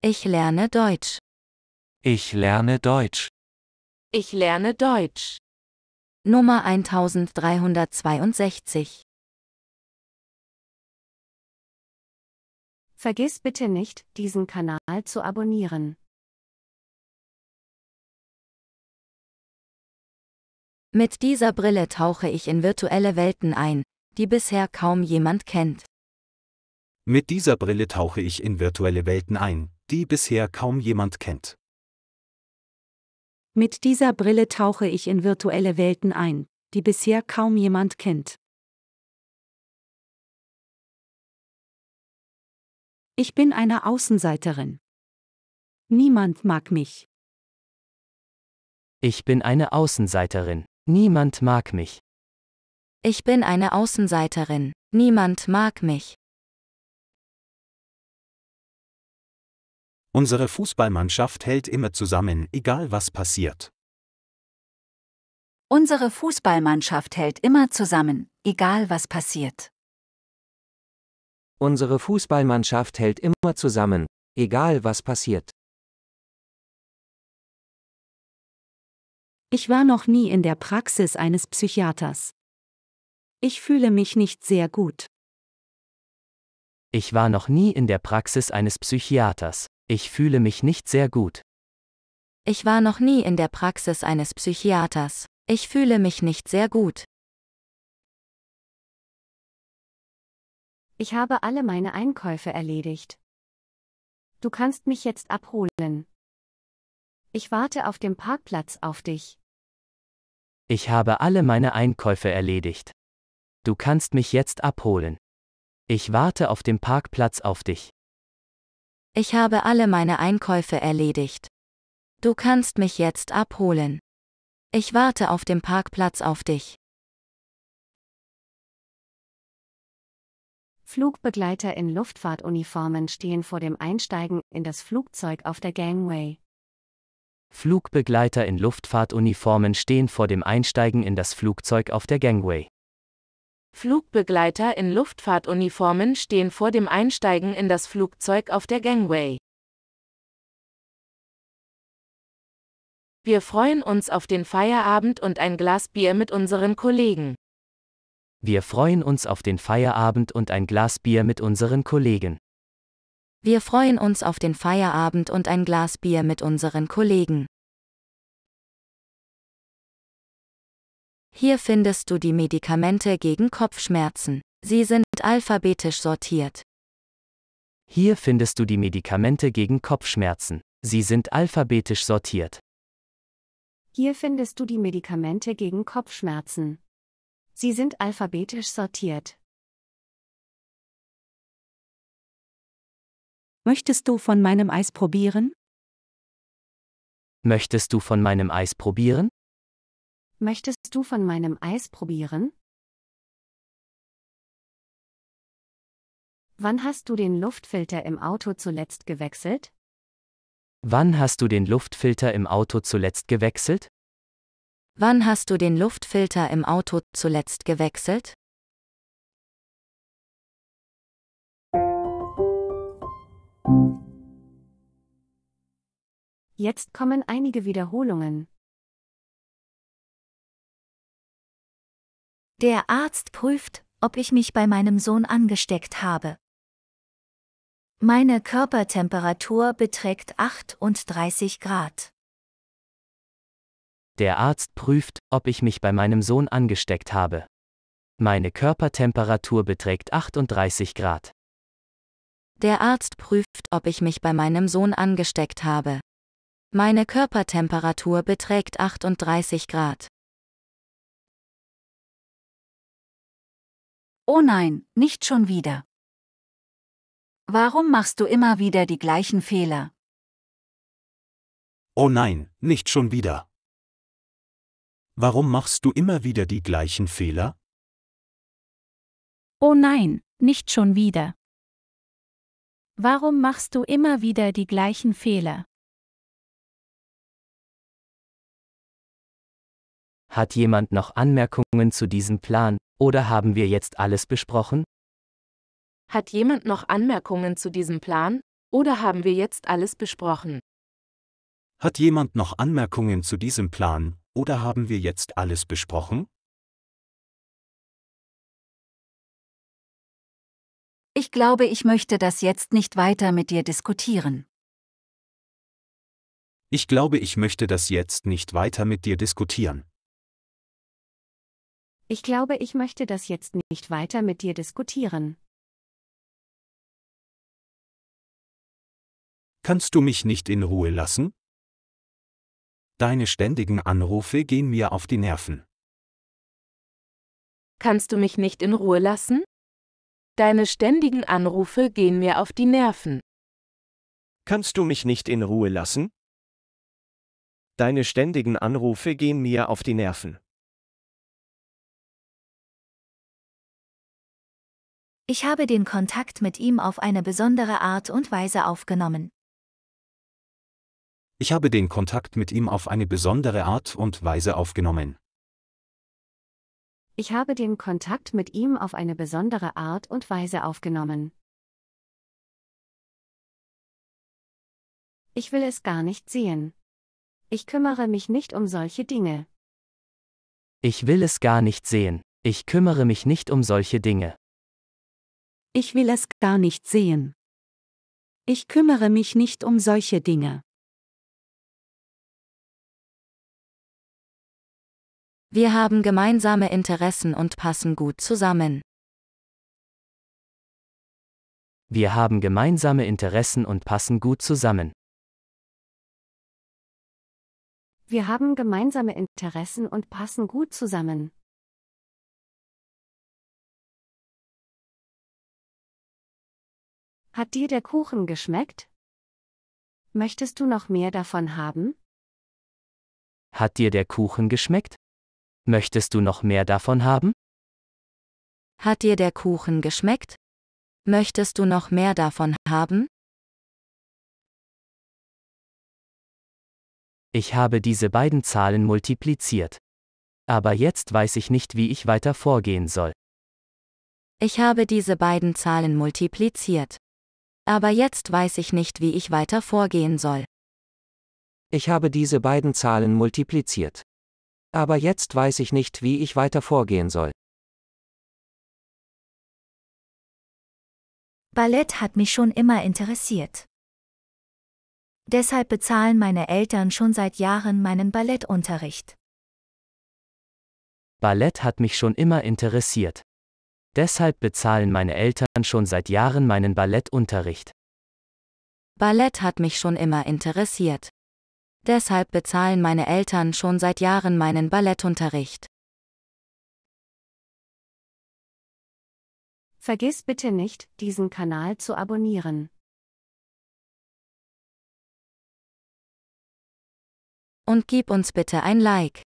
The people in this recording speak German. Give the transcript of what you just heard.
Ich lerne Deutsch. Ich lerne Deutsch. Ich lerne Deutsch. Nummer 1362. Vergiss bitte nicht, diesen Kanal zu abonnieren. Mit dieser Brille tauche ich in virtuelle Welten ein, die bisher kaum jemand kennt. Mit dieser Brille tauche ich in virtuelle Welten ein, die bisher kaum jemand kennt. Mit dieser Brille tauche ich in virtuelle Welten ein, die bisher kaum jemand kennt. Ich bin eine Außenseiterin. Niemand mag mich. Ich bin eine Außenseiterin. Niemand mag mich. Ich bin eine Außenseiterin. Niemand mag mich. Unsere Fußballmannschaft hält immer zusammen, egal was passiert. Unsere Fußballmannschaft hält immer zusammen, egal was passiert. Unsere Fußballmannschaft hält immer zusammen, egal was passiert. Ich war noch nie in der Praxis eines Psychiaters. Ich fühle mich nicht sehr gut. Ich war noch nie in der Praxis eines Psychiaters. Ich fühle mich nicht sehr gut. Ich war noch nie in der Praxis eines Psychiaters. Ich fühle mich nicht sehr gut. Ich habe alle meine Einkäufe erledigt. Du kannst mich jetzt abholen. Ich warte auf dem Parkplatz auf dich. Ich habe alle meine Einkäufe erledigt. Du kannst mich jetzt abholen. Ich warte auf dem Parkplatz auf dich. Ich habe alle meine Einkäufe erledigt. Du kannst mich jetzt abholen. Ich warte auf dem Parkplatz auf dich. Flugbegleiter in Luftfahrtuniformen stehen vor dem Einsteigen in das Flugzeug auf der Gangway. Flugbegleiter in Luftfahrtuniformen stehen vor dem Einsteigen in das Flugzeug auf der Gangway. Flugbegleiter in Luftfahrtuniformen stehen vor dem Einsteigen in das Flugzeug auf der Gangway. Wir freuen uns auf den Feierabend und ein Glas Bier mit unseren Kollegen. Wir freuen uns auf den Feierabend und ein Glas Bier mit unseren Kollegen. Wir freuen uns auf den Feierabend und ein Glas Bier mit unseren Kollegen. Hier findest du die Medikamente gegen Kopfschmerzen. Sie sind alphabetisch sortiert. Hier findest du die Medikamente gegen Kopfschmerzen. Sie sind alphabetisch sortiert. Hier findest du die Medikamente gegen Kopfschmerzen. Sie sind alphabetisch sortiert. Möchtest du von meinem Eis probieren? Möchtest du von meinem Eis probieren? Möchtest du von meinem Eis probieren? Wann hast du den Luftfilter im Auto zuletzt gewechselt? Wann hast du den Luftfilter im Auto zuletzt gewechselt? Wann hast du den Luftfilter im Auto zuletzt gewechselt? Jetzt kommen einige Wiederholungen. Der Arzt prüft, ob ich mich bei meinem Sohn angesteckt habe. Meine Körpertemperatur beträgt 38 Grad. Der Arzt prüft, ob ich mich bei meinem Sohn angesteckt habe. Meine Körpertemperatur beträgt 38 Grad. Der Arzt prüft, ob ich mich bei meinem Sohn angesteckt habe. Meine Körpertemperatur beträgt 38 Grad. Oh nein, nicht schon wieder. Warum machst du immer wieder die gleichen Fehler? Oh nein, nicht schon wieder. Warum machst du immer wieder die gleichen Fehler? Oh nein, nicht schon wieder. Warum machst du immer wieder die gleichen Fehler? Hat jemand noch Anmerkungen zu diesem Plan? Oder haben wir jetzt alles besprochen? Hat jemand noch Anmerkungen zu diesem Plan? Oder haben wir jetzt alles besprochen? Hat jemand noch Anmerkungen zu diesem Plan? Oder haben wir jetzt alles besprochen? Ich glaube, ich möchte das jetzt nicht weiter mit dir diskutieren. Ich glaube, ich möchte das jetzt nicht weiter mit dir diskutieren. Ich glaube, ich möchte das jetzt nicht weiter mit dir diskutieren. Kannst du mich nicht in Ruhe lassen? Deine ständigen Anrufe gehen mir auf die Nerven. Kannst du mich nicht in Ruhe lassen? Deine ständigen Anrufe gehen mir auf die Nerven. Kannst du mich nicht in Ruhe lassen? Deine ständigen Anrufe gehen mir auf die Nerven. Ich habe den Kontakt mit ihm auf eine besondere Art und Weise aufgenommen. Ich habe den Kontakt mit ihm auf eine besondere Art und Weise aufgenommen. Ich habe den Kontakt mit ihm auf eine besondere Art und Weise aufgenommen. Ich will es gar nicht sehen. Ich kümmere mich nicht um solche Dinge. Ich will es gar nicht sehen. Ich kümmere mich nicht um solche Dinge. Ich will es gar nicht sehen. Ich kümmere mich nicht um solche Dinge. Wir haben gemeinsame Interessen und passen gut zusammen. Wir haben gemeinsame Interessen und passen gut zusammen. Wir haben gemeinsame Interessen und passen gut zusammen. Hat dir der Kuchen geschmeckt? Möchtest du noch mehr davon haben? Hat dir der Kuchen geschmeckt? Möchtest du noch mehr davon haben? Hat dir der Kuchen geschmeckt? Möchtest du noch mehr davon haben? Ich habe diese beiden Zahlen multipliziert. Aber jetzt weiß ich nicht, wie ich weiter vorgehen soll. Ich habe diese beiden Zahlen multipliziert aber jetzt weiß ich nicht, wie ich weiter vorgehen soll. Ich habe diese beiden Zahlen multipliziert. Aber jetzt weiß ich nicht, wie ich weiter vorgehen soll. Ballett hat mich schon immer interessiert. Deshalb bezahlen meine Eltern schon seit Jahren meinen Ballettunterricht. Ballett hat mich schon immer interessiert. Deshalb bezahlen meine Eltern schon seit Jahren meinen Ballettunterricht. Ballett hat mich schon immer interessiert. Deshalb bezahlen meine Eltern schon seit Jahren meinen Ballettunterricht. Vergiss bitte nicht, diesen Kanal zu abonnieren. Und gib uns bitte ein Like.